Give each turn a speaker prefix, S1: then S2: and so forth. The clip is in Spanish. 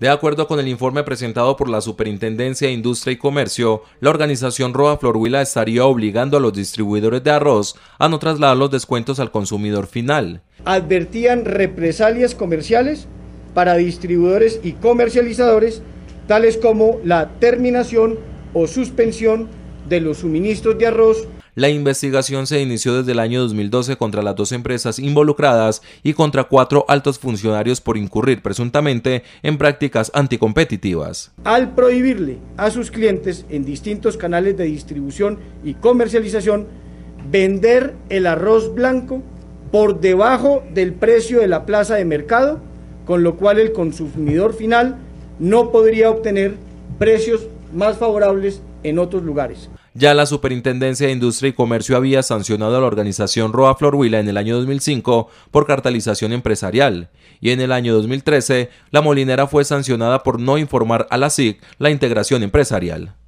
S1: De acuerdo con el informe presentado por la Superintendencia de Industria y Comercio, la organización Roa Florhuila estaría obligando a los distribuidores de arroz a no trasladar los descuentos al consumidor final.
S2: Advertían represalias comerciales para distribuidores y comercializadores, tales como la terminación o suspensión de los suministros de arroz
S1: la investigación se inició desde el año 2012 contra las dos empresas involucradas y contra cuatro altos funcionarios por incurrir presuntamente en prácticas anticompetitivas.
S2: Al prohibirle a sus clientes en distintos canales de distribución y comercialización vender el arroz blanco por debajo del precio de la plaza de mercado, con lo cual el consumidor final no podría obtener precios más favorables en otros lugares.
S1: Ya la Superintendencia de Industria y Comercio había sancionado a la organización Roa Florhuila en el año 2005 por cartalización empresarial y en el año 2013 la molinera fue sancionada por no informar a la SIC la integración empresarial.